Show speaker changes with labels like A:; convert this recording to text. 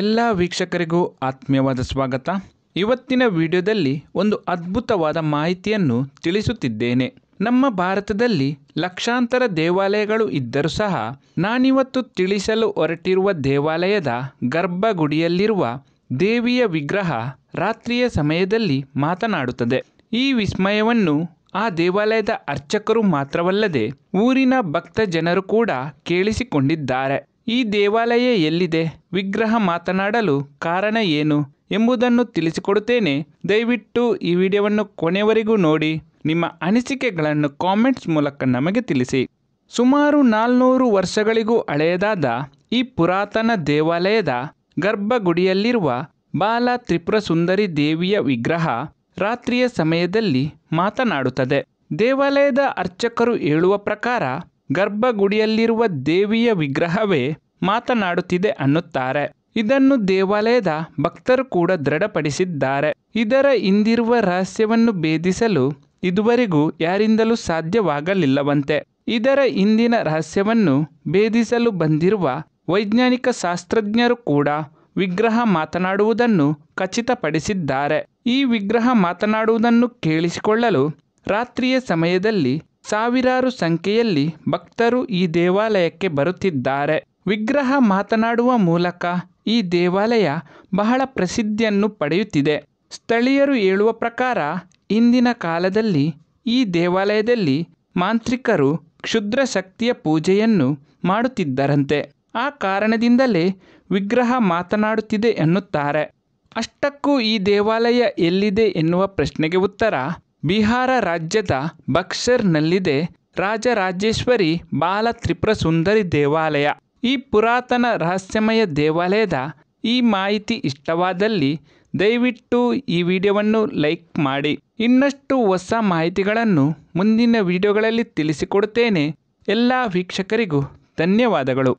A: ಎಲ್ಲ ವೀಕ್ಷಕರಿಗೂ ಆತ್ಮೀಯವಾದ ಸ್ವಾಗತ ಇವತ್ತಿನ ವಿಡಿಯೋದಲ್ಲಿ ಒಂದು ಅದ್ಭುತವಾದ ಮಾಹಿತಿಯನ್ನು ತಿಳಿಸುತ್ತಿದ್ದೇನೆ ನಮ್ಮ ಭಾರತದಲ್ಲಿ ಲಕ್ಷಾಂತರ ದೇವಾಲಯಗಳು ಇದ್ದರೂ ಸಹ ನಾನಿವತ್ತು ತಿಳಿಸಲು ಹೊರಟಿರುವ ದೇವಾಲಯದ ಗರ್ಭಗುಡಿಯಲ್ಲಿರುವ ದೇವಿಯ ವಿಗ್ರಹ ರಾತ್ರಿಯ ಸಮಯದಲ್ಲಿ ಮಾತನಾಡುತ್ತದೆ ಈ ವಿಸ್ಮಯವನ್ನು ಆ ದೇವಾಲಯದ ಅರ್ಚಕರು ಮಾತ್ರವಲ್ಲದೆ ಊರಿನ ಭಕ್ತ ಜನರು ಕೂಡ ಕೇಳಿಸಿಕೊಂಡಿದ್ದಾರೆ ಈ ದೇವಾಲಯ ಎಲ್ಲಿದೆ ವಿಗ್ರಹ ಮಾತನಾಡಲು ಕಾರಣ ಏನು ಎಂಬುದನ್ನು ತಿಳಿಸಿಕೊಡುತ್ತೇನೆ ದಯವಿಟ್ಟು ಈ ವಿಡಿಯೋವನ್ನು ಕೊನೆಯವರೆಗೂ ನೋಡಿ ನಿಮ್ಮ ಅನಿಸಿಕೆಗಳನ್ನು ಕಾಮೆಂಟ್ಸ್ ಮೂಲಕ ನಮಗೆ ತಿಳಿಸಿ ಸುಮಾರು ನಾಲ್ನೂರು ವರ್ಷಗಳಿಗೂ ಹಳೆಯದಾದ ಈ ಪುರಾತನ ದೇವಾಲಯದ ಗರ್ಭಗುಡಿಯಲ್ಲಿರುವ ಬಾಲ ತ್ರಿಪುರ ಸುಂದರಿ ದೇವಿಯ ವಿಗ್ರಹ ರಾತ್ರಿಯ ಸಮಯದಲ್ಲಿ ಮಾತನಾಡುತ್ತದೆ ದೇವಾಲಯದ ಅರ್ಚಕರು ಹೇಳುವ ಪ್ರಕಾರ ಗರ್ಭಗುಡಿಯಲ್ಲಿರುವ ದೇವಿಯ ವಿಗ್ರಹವೇ ಮಾತನಾಡುತ್ತಿದೆ ಅನ್ನುತ್ತಾರೆ ಇದನ್ನು ದೇವಾಲಯದ ಭಕ್ತರು ಕೂಡ ದೃಢಪಡಿಸಿದ್ದಾರೆ ಇದರ ಹಿಂದಿರುವ ರಹಸ್ಯವನ್ನು ಭೇದಿಸಲು ಇದುವರೆಗೂ ಯಾರಿಂದಲೂ ಸಾಧ್ಯವಾಗಲಿಲ್ಲವಂತೆ ಇದರ ಹಿಂದಿನ ರಹಸ್ಯವನ್ನು ಭೇದಿಸಲು ಬಂದಿರುವ ವೈಜ್ಞಾನಿಕ ಶಾಸ್ತ್ರಜ್ಞರು ಕೂಡ ವಿಗ್ರಹ ಮಾತನಾಡುವುದನ್ನು ಖಚಿತಪಡಿಸಿದ್ದಾರೆ ಈ ವಿಗ್ರಹ ಮಾತನಾಡುವುದನ್ನು ಕೇಳಿಸಿಕೊಳ್ಳಲು ರಾತ್ರಿಯ ಸಮಯದಲ್ಲಿ ಸಾವಿರಾರು ಸಂಖ್ಯೆಯಲ್ಲಿ ಭಕ್ತರು ಈ ದೇವಾಲಯಕ್ಕೆ ಬರುತ್ತಿದ್ದಾರೆ. ವಿಗ್ರಹ ಮಾತನಾಡುವ ಮೂಲಕ ಈ ದೇವಾಲಯ ಬಹಳ ಪ್ರಸಿದ್ಧಿಯನ್ನು ಪಡೆಯುತ್ತಿದೆ. ಸ್ಥಳೀಯರು ಹೇಳುವ ಪ್ರಕಾರ ಇಂದಿನ ಕಾಲದಲ್ಲಿ ಈ ದೇವಾಲಯದಲ್ಲಿ ಮಾಂತ್ರಿಕರು ಕ್ಷುದ್ರ ಶಕ್ತಿಯ ಪೂಜೆಯನ್ನು ಮಾಡುತ್ತಿದ್ದರಂತೆ. ಆ ಕಾರಣದಿಂದಲೇ ವಿಗ್ರಹ ಮಾತನಾಡುತ್ತಿದೆ ಎನ್ನುತ್ತಾರೆ. ಅಷ್ಟಕ್ಕೂ ಈ ದೇವಾಲಯ ಎಲ್ಲಿದೆ ಎನ್ನುವ ಪ್ರಶ್ನೆಗೆ ಉತ್ತರ ಬಿಹಾರ ರಾಜ್ಯದ ಬಕ್ಸರ್ನಲ್ಲಿದೆ ರಾಜರಾಜೇಶ್ವರಿ ಬಾಲ ತ್ರಿಪುರ ಸುಂದರಿ ದೇವಾಲಯ ಈ ಪುರಾತನ ರಹಸ್ಯಮಯ ದೇವಾಲಯದ ಈ ಮಾಹಿತಿ ಇಷ್ಟವಾದಲ್ಲಿ ದಯವಿಟ್ಟು ಈ ವಿಡಿಯೋವನ್ನು ಲೈಕ್ ಮಾಡಿ ಇನ್ನಷ್ಟು ಹೊಸ ಮಾಹಿತಿಗಳನ್ನು ಮುಂದಿನ ವಿಡಿಯೋಗಳಲ್ಲಿ ತಿಳಿಸಿಕೊಡುತ್ತೇನೆ ಎಲ್ಲ ವೀಕ್ಷಕರಿಗೂ ಧನ್ಯವಾದಗಳು